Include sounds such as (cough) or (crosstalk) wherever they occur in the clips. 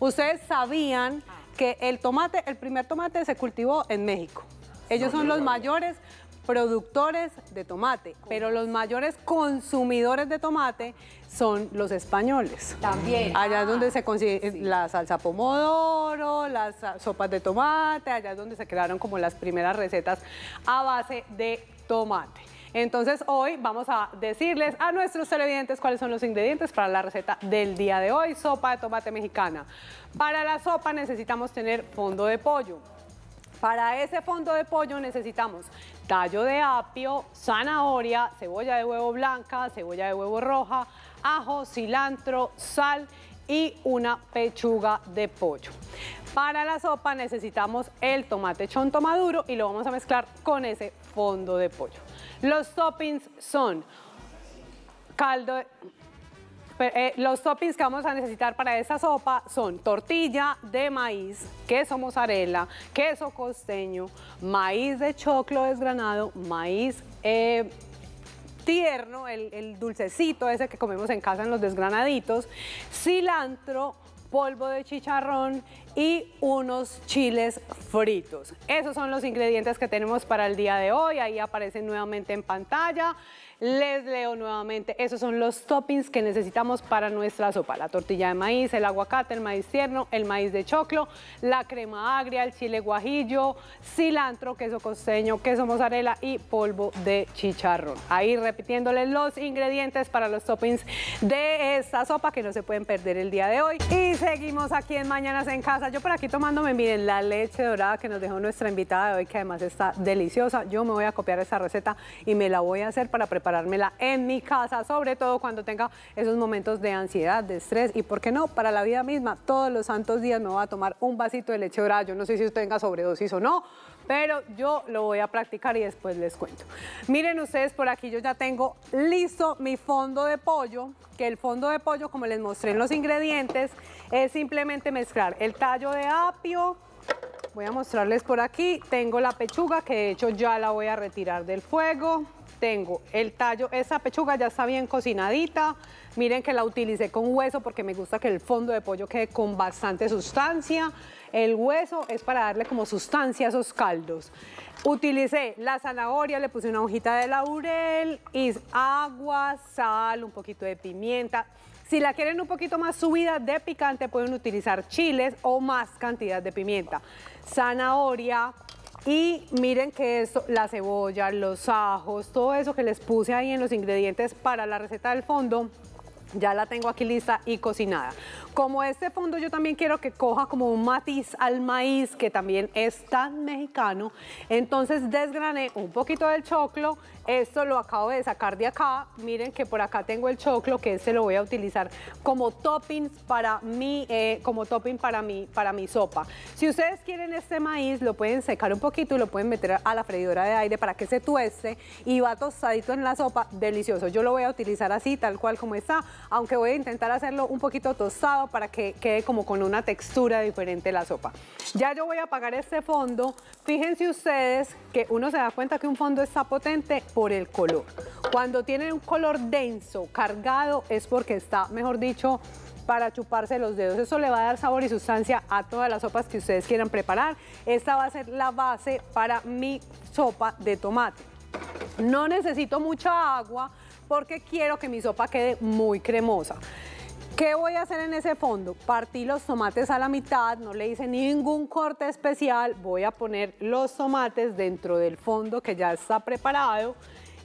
Ustedes sabían ah. que el tomate, el primer tomate se cultivó en México. Ellos son los mayores productores de tomate, pero los mayores consumidores de tomate son los españoles. También. Allá es donde ah, se consigue eh, la salsa pomodoro, las ah, sopas de tomate, allá es donde se crearon como las primeras recetas a base de tomate. Entonces hoy vamos a decirles a nuestros televidentes cuáles son los ingredientes para la receta del día de hoy, sopa de tomate mexicana. Para la sopa necesitamos tener fondo de pollo. Para ese fondo de pollo necesitamos tallo de apio, zanahoria, cebolla de huevo blanca, cebolla de huevo roja, ajo, cilantro, sal y una pechuga de pollo. Para la sopa necesitamos el tomate chonto maduro y lo vamos a mezclar con ese fondo de pollo. Los toppings son caldo, eh, los toppings que vamos a necesitar para esta sopa son tortilla de maíz, queso mozzarella, queso costeño, maíz de choclo desgranado, maíz eh, tierno, el, el dulcecito ese que comemos en casa en los desgranaditos, cilantro, polvo de chicharrón y unos chiles fritos. Esos son los ingredientes que tenemos para el día de hoy. Ahí aparecen nuevamente en pantalla. Les leo nuevamente, esos son los toppings que necesitamos para nuestra sopa. La tortilla de maíz, el aguacate, el maíz tierno, el maíz de choclo, la crema agria, el chile guajillo, cilantro, queso costeño, queso mozzarella y polvo de chicharrón. Ahí repitiéndoles los ingredientes para los toppings de esta sopa que no se pueden perder el día de hoy. Y seguimos aquí en Mañanas en Casa. Yo por aquí tomándome, miren, la leche dorada que nos dejó nuestra invitada de hoy, que además está deliciosa. Yo me voy a copiar esa receta y me la voy a hacer para preparar preparármela en mi casa, sobre todo cuando tenga esos momentos de ansiedad, de estrés y, ¿por qué no?, para la vida misma. Todos los santos días me voy a tomar un vasito de leche dorada. Yo no sé si usted tenga sobredosis o no, pero yo lo voy a practicar y después les cuento. Miren ustedes, por aquí yo ya tengo listo mi fondo de pollo, que el fondo de pollo, como les mostré en los ingredientes, es simplemente mezclar el tallo de apio, voy a mostrarles por aquí, tengo la pechuga que de hecho ya la voy a retirar del fuego, tengo el tallo, esa pechuga ya está bien cocinadita, miren que la utilicé con hueso porque me gusta que el fondo de pollo quede con bastante sustancia, el hueso es para darle como sustancia a esos caldos. Utilicé la zanahoria, le puse una hojita de laurel, y agua, sal, un poquito de pimienta. Si la quieren un poquito más subida de picante, pueden utilizar chiles o más cantidad de pimienta. Zanahoria, y miren que esto, la cebolla, los ajos, todo eso que les puse ahí en los ingredientes para la receta del fondo, ya la tengo aquí lista y cocinada. Como este fondo yo también quiero que coja como un matiz al maíz que también es tan mexicano, entonces desgrané un poquito del choclo, esto lo acabo de sacar de acá, miren que por acá tengo el choclo que este lo voy a utilizar como toppings para mi, eh, como topping para mi, para mi sopa. Si ustedes quieren este maíz lo pueden secar un poquito y lo pueden meter a la freidora de aire para que se tueste y va tostadito en la sopa, delicioso. Yo lo voy a utilizar así, tal cual como está, aunque voy a intentar hacerlo un poquito tostado para que quede como con una textura diferente la sopa. Ya yo voy a apagar este fondo. Fíjense ustedes que uno se da cuenta que un fondo está potente por el color. Cuando tiene un color denso, cargado, es porque está, mejor dicho, para chuparse los dedos. Eso le va a dar sabor y sustancia a todas las sopas que ustedes quieran preparar. Esta va a ser la base para mi sopa de tomate. No necesito mucha agua porque quiero que mi sopa quede muy cremosa. ¿Qué voy a hacer en ese fondo? Partí los tomates a la mitad, no le hice ningún corte especial. Voy a poner los tomates dentro del fondo que ya está preparado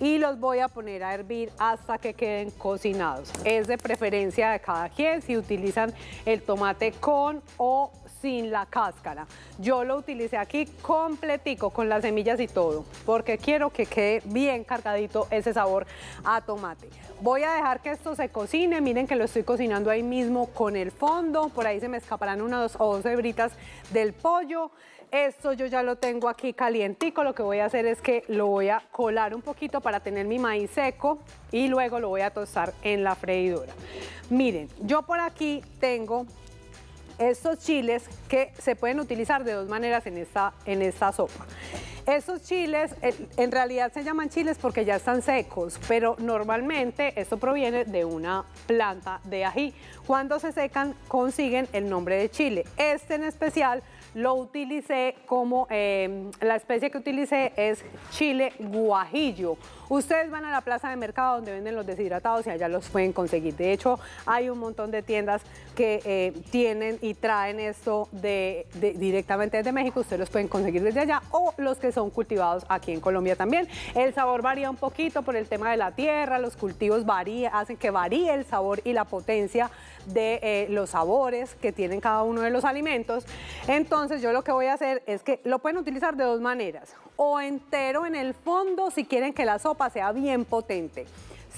y los voy a poner a hervir hasta que queden cocinados. Es de preferencia de cada quien si utilizan el tomate con o sin la cáscara. Yo lo utilicé aquí completico con las semillas y todo, porque quiero que quede bien cargadito ese sabor a tomate. Voy a dejar que esto se cocine, miren que lo estoy cocinando ahí mismo con el fondo, por ahí se me escaparán unas o dos hebritas del pollo. Esto yo ya lo tengo aquí calientico, lo que voy a hacer es que lo voy a colar un poquito para tener mi maíz seco y luego lo voy a tostar en la freidora. Miren, yo por aquí tengo estos chiles que se pueden utilizar de dos maneras en esta, en esta sopa. Estos chiles en realidad se llaman chiles porque ya están secos, pero normalmente esto proviene de una planta de ají. Cuando se secan consiguen el nombre de chile. Este en especial lo utilicé como, em, la especie que utilicé es chile guajillo. Ustedes van a la plaza de mercado donde venden los deshidratados y allá los pueden conseguir. De hecho, hay un montón de tiendas que eh, tienen y traen esto de, directamente desde México. Ustedes los pueden conseguir desde allá o los que son cultivados aquí en Colombia también. El sabor varía un poquito por el tema de la tierra, los cultivos varía, hacen que varíe el sabor y la potencia de eh, los sabores que tienen cada uno de los alimentos. Entonces, entonces yo lo que voy a hacer es que lo pueden utilizar de dos maneras. O entero en el fondo si quieren que la sopa sea bien potente.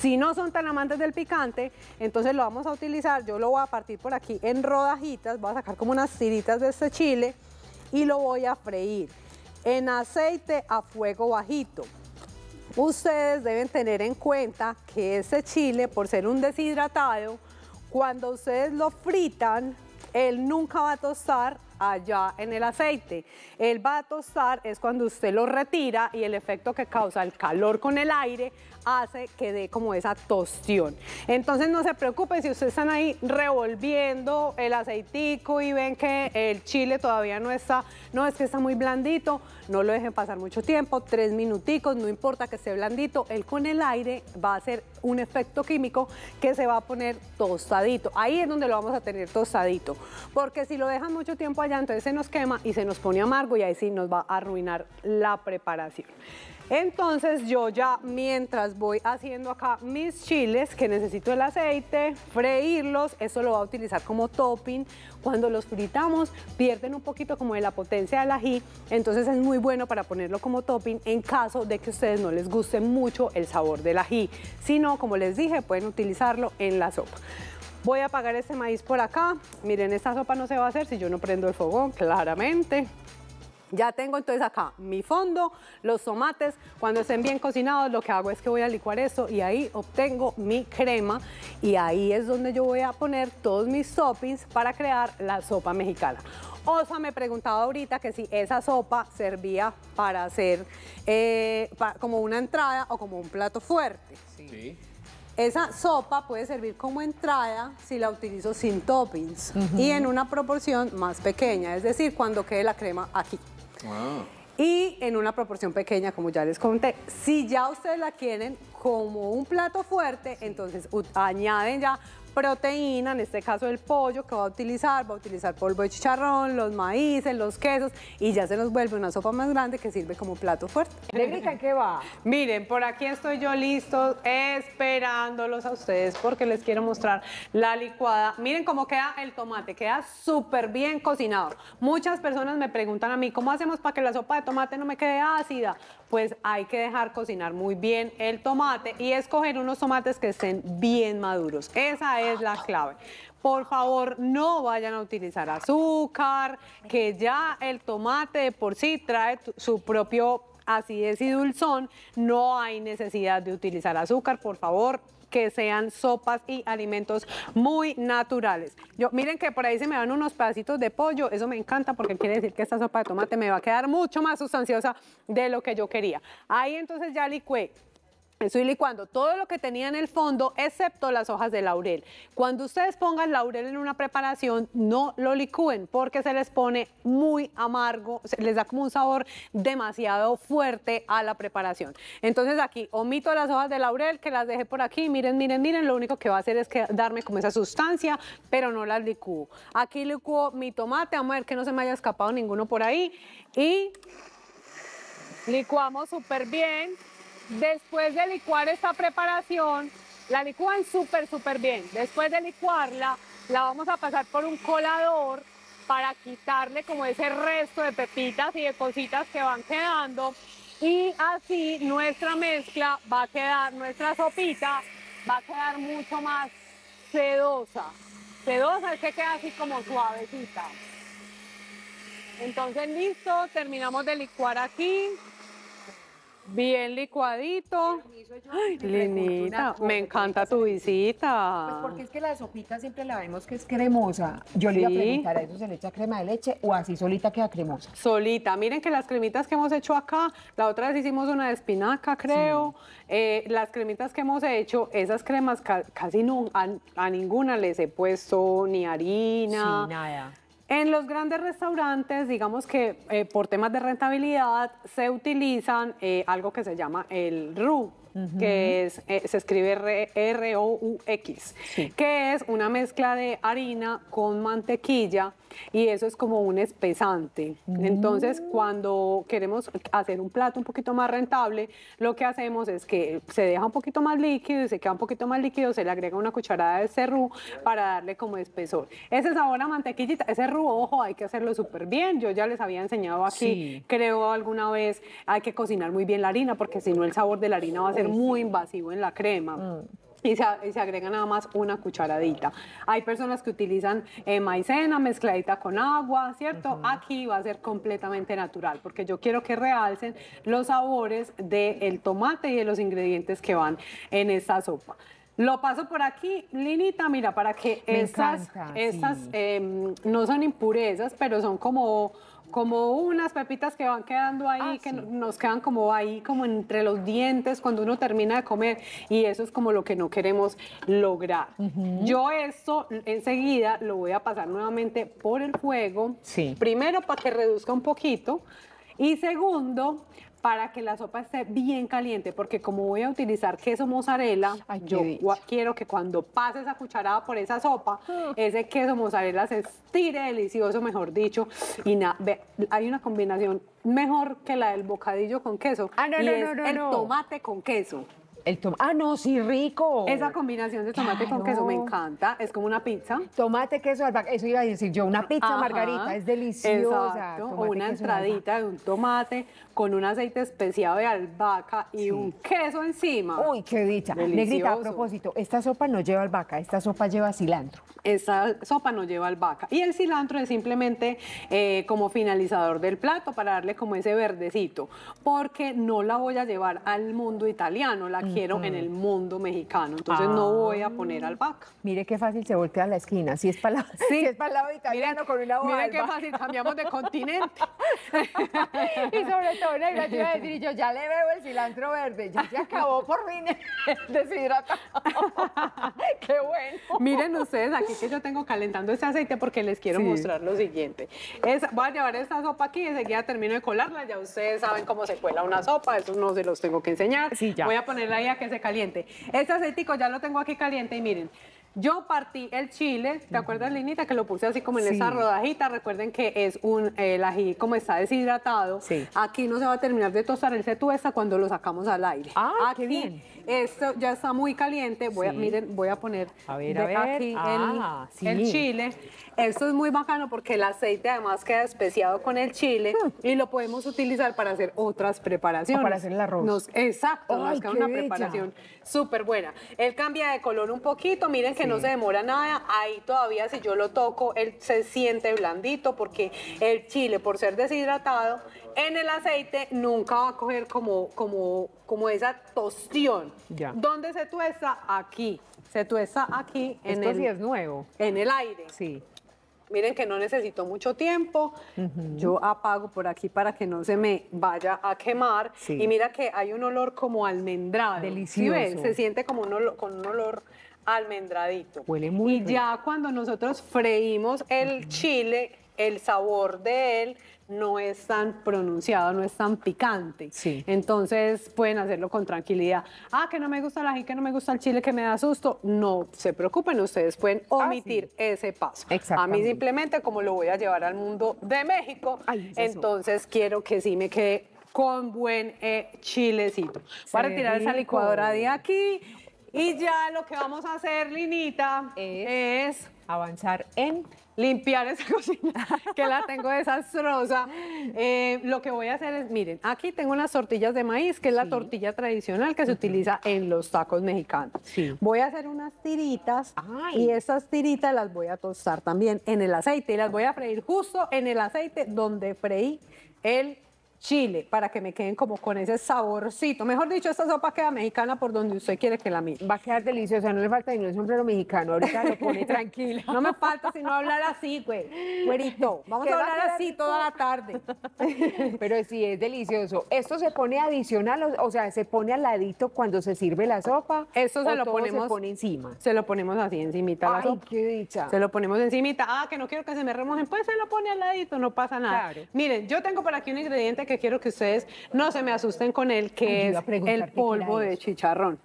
Si no son tan amantes del picante, entonces lo vamos a utilizar. Yo lo voy a partir por aquí en rodajitas. Voy a sacar como unas tiritas de este chile y lo voy a freír en aceite a fuego bajito. Ustedes deben tener en cuenta que ese chile, por ser un deshidratado, cuando ustedes lo fritan, él nunca va a tostar allá en el aceite. Él va a tostar, es cuando usted lo retira y el efecto que causa el calor con el aire hace que dé como esa tostión. Entonces no se preocupen si ustedes están ahí revolviendo el aceitico y ven que el chile todavía no está, no es que está muy blandito, no lo dejen pasar mucho tiempo, tres minuticos, no importa que esté blandito, él con el aire va a hacer un efecto químico que se va a poner tostadito. Ahí es donde lo vamos a tener tostadito, porque si lo dejan mucho tiempo entonces se nos quema y se nos pone amargo y ahí sí nos va a arruinar la preparación. Entonces yo ya mientras voy haciendo acá mis chiles, que necesito el aceite, freírlos, eso lo voy a utilizar como topping. Cuando los fritamos pierden un poquito como de la potencia del ají, entonces es muy bueno para ponerlo como topping en caso de que a ustedes no les guste mucho el sabor del ají. Si no, como les dije, pueden utilizarlo en la sopa. Voy a apagar este maíz por acá. Miren, esta sopa no se va a hacer si yo no prendo el fogón, claramente. Ya tengo entonces acá mi fondo, los tomates, cuando estén bien cocinados lo que hago es que voy a licuar eso y ahí obtengo mi crema y ahí es donde yo voy a poner todos mis toppings para crear la sopa mexicana. Osa me preguntaba ahorita que si esa sopa servía para hacer eh, como una entrada o como un plato fuerte. sí. Esa sopa puede servir como entrada si la utilizo sin toppings y en una proporción más pequeña, es decir, cuando quede la crema aquí. Ah. Y en una proporción pequeña, como ya les conté. Si ya ustedes la quieren como un plato fuerte, entonces añaden ya proteína, en este caso el pollo que va a utilizar, va a utilizar polvo de chicharrón, los maíces, los quesos y ya se nos vuelve una sopa más grande que sirve como plato fuerte. qué va? Miren, por aquí estoy yo listo esperándolos a ustedes porque les quiero mostrar la licuada. Miren cómo queda el tomate, queda súper bien cocinado. Muchas personas me preguntan a mí, ¿cómo hacemos para que la sopa de tomate no me quede ácida? pues hay que dejar cocinar muy bien el tomate y escoger unos tomates que estén bien maduros. Esa es la clave. Por favor, no vayan a utilizar azúcar, que ya el tomate de por sí trae su propio acidez y dulzón, no hay necesidad de utilizar azúcar, por favor que sean sopas y alimentos muy naturales. Yo, miren que por ahí se me van unos pedacitos de pollo, eso me encanta porque quiere decir que esta sopa de tomate me va a quedar mucho más sustanciosa de lo que yo quería. Ahí entonces ya licué Estoy licuando todo lo que tenía en el fondo, excepto las hojas de laurel. Cuando ustedes pongan laurel en una preparación, no lo licúen porque se les pone muy amargo, les da como un sabor demasiado fuerte a la preparación. Entonces aquí omito las hojas de laurel que las dejé por aquí. Miren, miren, miren, lo único que va a hacer es que darme como esa sustancia, pero no las licúo. Aquí licúo mi tomate, vamos a ver que no se me haya escapado ninguno por ahí. Y licuamos súper bien. Después de licuar esta preparación, la licúan súper, súper bien. Después de licuarla, la vamos a pasar por un colador para quitarle como ese resto de pepitas y de cositas que van quedando. Y así nuestra mezcla va a quedar, nuestra sopita va a quedar mucho más sedosa. Sedosa es que queda así como suavecita. Entonces listo, terminamos de licuar aquí. Bien licuadito. Ay, me encanta tu visita. Pues porque es que la sopita siempre la vemos que es cremosa. Yo le iba a preguntar, ¿a eso se le echa crema de leche o así solita queda cremosa? Solita. Miren que las cremitas que hemos hecho acá, la otra vez hicimos una de espinaca, creo. Eh, las cremitas que hemos hecho, esas cremas casi no, a, ninguna les he puesto ni harina. Sí, nada. En los grandes restaurantes, digamos que eh, por temas de rentabilidad, se utilizan eh, algo que se llama el RU, que es, eh, se escribe R-O-U-X, que es una mezcla de harina con mantequilla y eso es como un espesante. Mm. Entonces, cuando queremos hacer un plato un poquito más rentable, lo que hacemos es que se deja un poquito más líquido y se queda un poquito más líquido, se le agrega una cucharada de cerrú para darle como espesor. Ese sabor a mantequillita, ese cerrú, ojo, hay que hacerlo súper bien. Yo ya les había enseñado aquí, creo alguna vez, hay que cocinar muy bien la harina porque si no el sabor de la harina va a ser muy invasivo en la crema. Mm. Y se, agrega nada más una cucharadita. Hay personas que utilizan eh, maicena mezcladita con agua, ¿cierto? Aquí va a ser completamente natural, porque yo quiero que realcen los sabores del tomate y de los ingredientes que van en esta sopa. Lo paso por aquí, Linita, mira, para que estas, em, no son impurezas, pero son como como unas pepitas que van quedando ahí, ah, que nos quedan como ahí, como entre los dientes cuando uno termina de comer. Y eso es como lo que no queremos lograr. Yo esto enseguida lo voy a pasar nuevamente por el fuego. Sí. Primero para que reduzca un poquito. Y segundo, para que la sopa esté bien caliente, porque como voy a utilizar queso mozzarella, yo quiero que cuando pase esa cucharada por esa sopa, (laughs) ese queso mozzarella se estire delicioso, mejor dicho. Y hay una combinación mejor que la del bocadillo con queso. Ah, y es el tomate con queso. El tomate. Ah, no, sí, rico. Esa combinación de tomate con queso me encanta. Es como una pizza. Tomate, queso, albahaca. Eso iba a decir yo, una pizza margarita. Es deliciosa. Exacto. o una entradita de un tomate con un aceite especiado de albahaca y un queso encima. Uy, qué dicha. Negrita, a propósito, esta sopa no lleva albahaca, esta sopa lleva cilantro. Esta sopa no lleva albahaca. Y el cilantro es simplemente eh, como finalizador del plato para darle como ese verdecito. Porque no la voy a llevar al mundo italiano, la en el mundo mexicano. Entonces no voy a poner ah. albahaca. Mire qué fácil se voltea la esquina. Si es para sí. si es para italiano mira, con una hoja. qué fácil, cambiamos de continente. (laughs) y sobre todo una iba decir, yo ya le veo el cilantro verde, ya se acabó por fin deshidratado. (laughs) qué bueno. Miren ustedes aquí que yo tengo calentando este aceite porque les quiero mostrar lo siguiente. Es, voy a llevar esta sopa aquí y enseguida termino de colarla. Ya ustedes saben cómo se cuela una sopa, eso no se los tengo que enseñar. ya. Voy a ponerla ahí que se caliente. Este acético ya lo tengo aquí caliente y miren, yo partí el chile, ¿te acuerdas, Linita? Que lo puse así como en esa rodajita. Recuerden que es un, el ají, como está deshidratado, sí. aquí no se va a terminar de tostar, el se cuando lo sacamos al aire. Ah, qué bien. Esto ya está muy caliente. Voy a, Miren, voy a poner a aquí ah, el, chile. Esto es muy bacano porque el aceite además queda especiado con el chile hmm. y lo podemos utilizar para hacer otras preparaciones. para hacer el arroz. exacto, es una preparación súper buena. Él cambia de color un poquito, miren que no se demora nada. Ahí todavía si yo lo toco, él se siente blandito porque el chile, por ser deshidratado, en el aceite nunca va a coger como, como, como esa tostión. ¿Dónde se tuesta? Aquí. Se tuesta aquí en Esto el, sí es nuevo. En el aire. Sí. Miren que no necesito mucho tiempo. Yo apago por aquí para que no se me vaya a quemar. Y mira que hay un olor como almendrado. Delicioso. se siente como un olor, con un olor almendradito. Huele muy Y ya cuando nosotros freímos el chile el sabor de él no es tan pronunciado, no es tan picante. Sí. Entonces pueden hacerlo con tranquilidad. Ah, que no me gusta el ají, que no me gusta el chile, que me da susto. No se preocupen, ustedes pueden ah, omitir ese paso. A mí simplemente, como lo voy a llevar al mundo de México, entonces quiero que sí me quede con buen eh, chilecito. Voy a retirar esa licuadora de aquí y ya lo que vamos a hacer, Linita, es avanzar en limpiar esa (laughs) cocina, que la tengo desastrosa. Eh, lo que voy a hacer es, miren, aquí tengo unas tortillas de maíz, que es la tortilla tradicional que se utiliza en los tacos mexicanos. Voy a hacer unas tiritas y esas tiritas las voy a tostar también en el aceite y las voy a freír justo en el aceite donde freí el chile, para que me queden como con ese saborcito. Mejor dicho, esta sopa queda mexicana por donde usted quiere que la mire. Va a quedar deliciosa, no le falta ni un sombrero mexicano, ahorita lo pone (laughs) tranquilo. No me falta sino hablar así, güey, güerito. Vamos a hablar así toda la tarde. (laughs) Pero sí, es delicioso. ¿Esto se pone adicional, o, sea, se pone al ladito cuando se sirve la sopa? Esto se lo ponemos... Se encima? Se lo ponemos así, encimita qué dicha. Se lo ponemos encimita. Ah, que no quiero que se me remojen. Pues se lo pone al ladito, no pasa nada. Miren, yo tengo por aquí un ingrediente que quiero que ustedes no se me asusten con él, que es el polvo de chicharrón.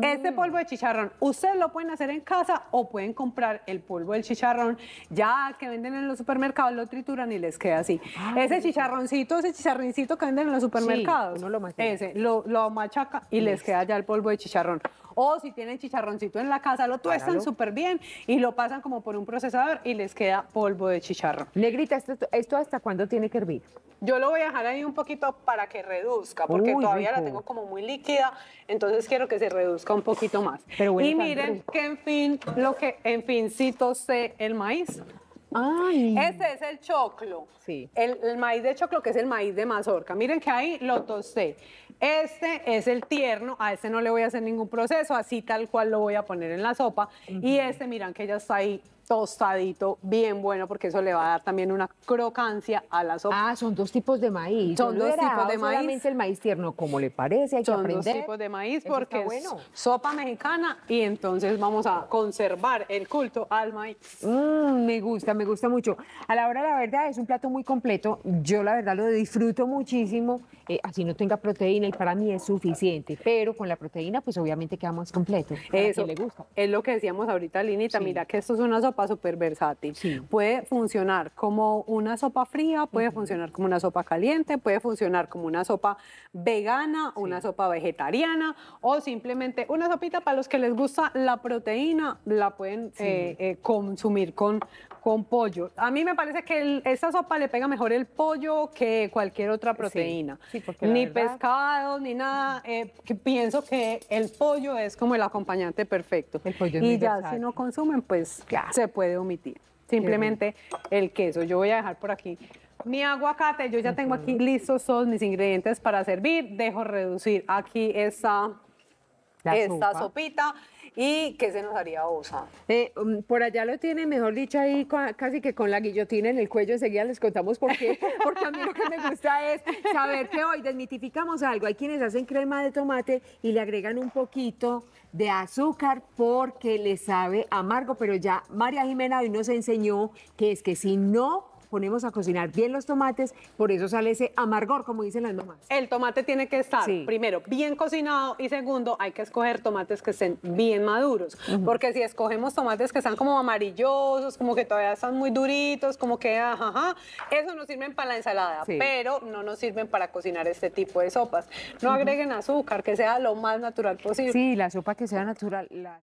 Este polvo de chicharrón, ustedes lo pueden hacer en casa o pueden comprar el polvo del chicharrón, ya que venden en los supermercados, lo trituran y les queda así. ese chicharroncito, ese chicharroncito que venden en los supermercados, lo machaca. y les queda ya el polvo de chicharrón. O si tienen chicharroncito en la casa, lo tuestan súper bien y lo pasan como por un procesador y les queda polvo de chicharrón. Negrita, ¿esto, hasta cuándo tiene que hervir? Yo lo voy a dejar ahí un poquito para que reduzca, porque todavía la tengo como muy líquida, entonces quiero que se reduzca un poquito más. y miren que en fin, lo que en fincito sé el maíz. Este es el choclo. Sí. El, maíz de choclo, que es el maíz de mazorca. Miren que ahí lo tosté. Este es el tierno, a este no le voy a hacer ningún proceso, así tal cual lo voy a poner en la sopa. Y este, miran que ya está ahí tostadito, bien bueno, porque eso le va a dar también una crocancia a la sopa. Ah, son dos tipos de maíz. Son dos tipos de maíz. Solamente el maíz tierno, como le parece, hay que aprender. Son dos tipos de maíz porque bueno. es sopa mexicana y entonces vamos a conservar el culto al maíz. Mm, me gusta, me gusta mucho. A la hora, la verdad, es un plato muy completo. Yo, la verdad, lo disfruto muchísimo. Eh, así no tenga proteína y para mí es suficiente. Pero con la proteína, pues obviamente queda más completo. Eso. le gusta. Es lo que decíamos ahorita, Linita. Mira que esto es una sopa súper versátil. Puede funcionar como una sopa fría, puede funcionar como una sopa caliente, puede funcionar como una sopa vegana, una sopa vegetariana o simplemente una sopita para los que les gusta la proteína, la pueden eh, eh, consumir con, con pollo. A mí me parece que esta sopa le pega mejor el pollo que cualquier otra proteína. ni pescado, ni nada. Eh, pienso que el pollo es como el acompañante perfecto. y ya si no consumen, pues ya se puede omitir. Simplemente el queso. Yo voy a dejar por aquí mi aguacate. Yo ya tengo aquí listos todos mis ingredientes para servir. Dejo reducir aquí esa, esta sopita y qué se nos haría osa. Eh, um, por allá lo tiene, mejor dicho, ahí casi que con la guillotina en el cuello. Enseguida les contamos por qué, (laughs) porque a mí lo que me gusta es saber que hoy desmitificamos algo. Hay quienes hacen crema de tomate y le agregan un poquito de azúcar porque le sabe amargo, pero ya María Jimena hoy nos enseñó que es que si no ponemos a cocinar bien los tomates, por eso sale ese amargor, como dicen las mamás. El tomate tiene que estar, primero, bien cocinado y segundo, hay que escoger tomates que estén bien maduros, porque si escogemos tomates que están como amarillosos, como que todavía están muy duritos, como que, ajá, ajá eso nos sirven para la ensalada, pero no nos sirven para cocinar este tipo de sopas. No agreguen azúcar, que sea lo más natural posible. Sí, la sopa que sea natural. La...